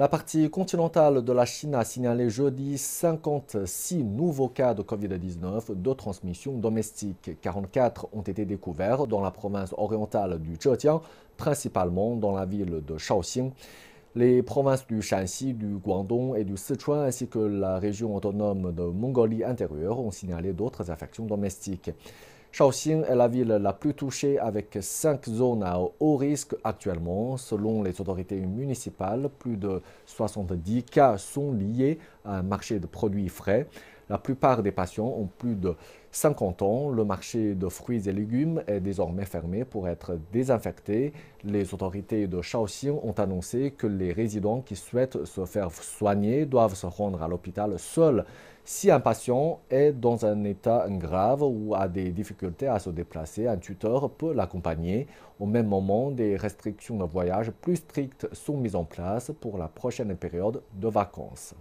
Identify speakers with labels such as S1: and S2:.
S1: La partie continentale de la Chine a signalé jeudi 56 nouveaux cas de Covid-19 de transmission domestique. 44 ont été découverts dans la province orientale du Zhejiang, principalement dans la ville de Shaoxing. Les provinces du Shanxi, du Guangdong et du Sichuan, ainsi que la région autonome de Mongolie intérieure, ont signalé d'autres infections domestiques. Shaoxing est la ville la plus touchée avec cinq zones à haut risque actuellement. Selon les autorités municipales, plus de 70 cas sont liés à un marché de produits frais. La plupart des patients ont plus de 50 ans. Le marché de fruits et légumes est désormais fermé pour être désinfecté. Les autorités de Shaoxing ont annoncé que les résidents qui souhaitent se faire soigner doivent se rendre à l'hôpital seuls. Si un patient est dans un état grave ou a des difficultés à se déplacer, un tuteur peut l'accompagner. Au même moment, des restrictions de voyage plus strictes sont mises en place pour la prochaine période de vacances.